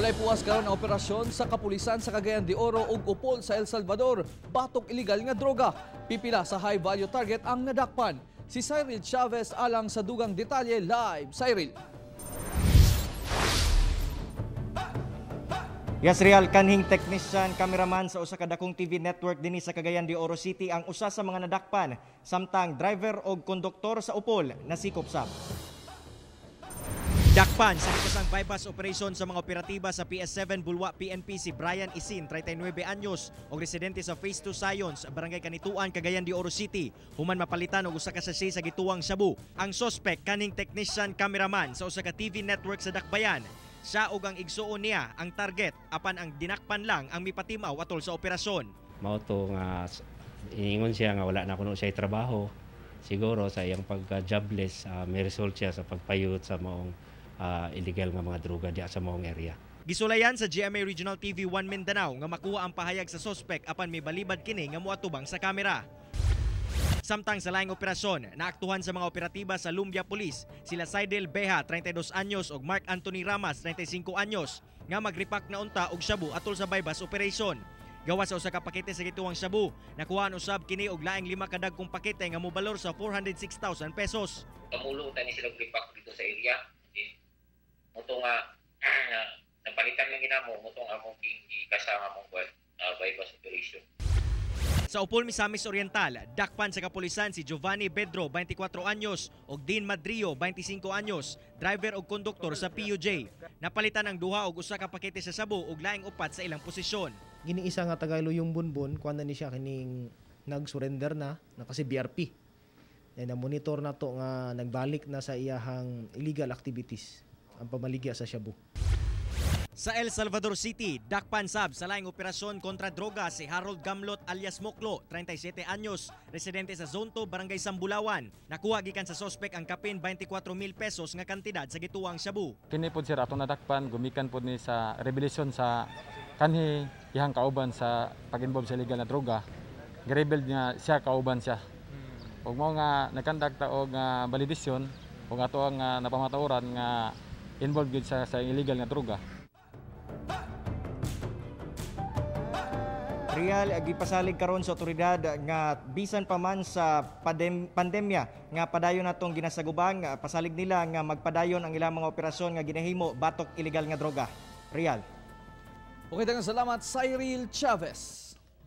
Walay puwas karon ang operasyon sa kapulisan sa Cagayan de Oro ug Upol sa El Salvador batok ilegal nga droga. Pipila sa high value target ang nadakpan. Si Cyril Chavez alang sa dugang detalye live. Cyril. Yes, real kanhing technician, cameraman sa usa kadakong TV network dinhi sa Cagayan de Oro City ang usa sa mga nadakpan samtang driver og konduktor sa Upol nasikop sab. Dakpan sa likod ng bypass operation sa mga operatiba sa PS7 Bulwa PNP si Brian Isin, 39 anyos, o residente sa Phase 2 Science, Barangay Kanituan, Cagayan de Oro City, human mapalitan og usa ka sasay sa gituwang Shabu. Ang suspect kaning technician cameraman sa usa ka TV network sa Dakbayan. Siya og ang igsuon niya ang target apan ang dinakpan lang ang mipatimaw atol sa operasyon. Mao to nga ingon siya nga wala na kuno siya trabaho siguro sa iyang pagka-jobless uh, may result siya sa pagpayot sa maong uh, illegal nga mga droga diya sa maong area. Gisulayan sa GMA Regional TV 1 Mindanao nga makuha ang pahayag sa sospek apan may balibad kini nga muatubang sa kamera. Samtang sa laing operasyon, naaktuhan sa mga operatiba sa Lumbia Police sila Sidel Beha, 32 anyos ug Mark Anthony Ramas, 35 anyos nga magripak na unta og shabu atol sa Baybas operation. Gawa sa usa ka pakete sa gituwang shabu, nakuhaan usab kini og laing lima ka dagkong pakete nga mobalor sa 406,000 pesos. Kamulong ni sila gripak dito sa area muto nga uh, napalitan lang ginamo muto nga among kasama mong buwan uh, bypass operation. Sa Upol Misamis Oriental, dakpan sa kapulisan si Giovanni Bedro, 24 anyos, ug Dean Madrio, 25 anyos, driver ug konduktor sa PUJ. Napalitan ang duha og usa ka pakete sa sabo ug laing upat sa ilang posisyon. Giniisa nga tagaylo yung bunbon kuan na ni siya kining nag-surrender na, na kasi BRP. Na monitor na to nga nagbalik na sa iyahang illegal activities ang pamaligya sa Shabu. Sa El Salvador City, dakpan sab sa laing operasyon kontra droga si Harold Gamlot alias Moklo, 37 anyos, residente sa Zone 2, Barangay Sambulawan. Nakuha gikan sa sospek ang kapin 24 mil pesos nga kantidad sa gituang Shabu. Kini pod sir atong nadakpan gumikan pod ni sa revelasyon sa kanhi ihang kauban sa pag-involve sa illegal na droga. Girebel niya siya kauban siya. Og hmm. mao nga nagkandak ta og uh, validation ato ang uh, ah, napamatuoran nga involved good sa, sa illegal nga droga. Real agipasalig karon sa otoridad nga bisan pa man sa pandem pandemya nga padayon natong ginasagubang pasalig nila nga magpadayon ang ilang mga operasyon nga ginahimo batok ilegal nga droga. Real. Okay, dagang salamat Cyril Chavez.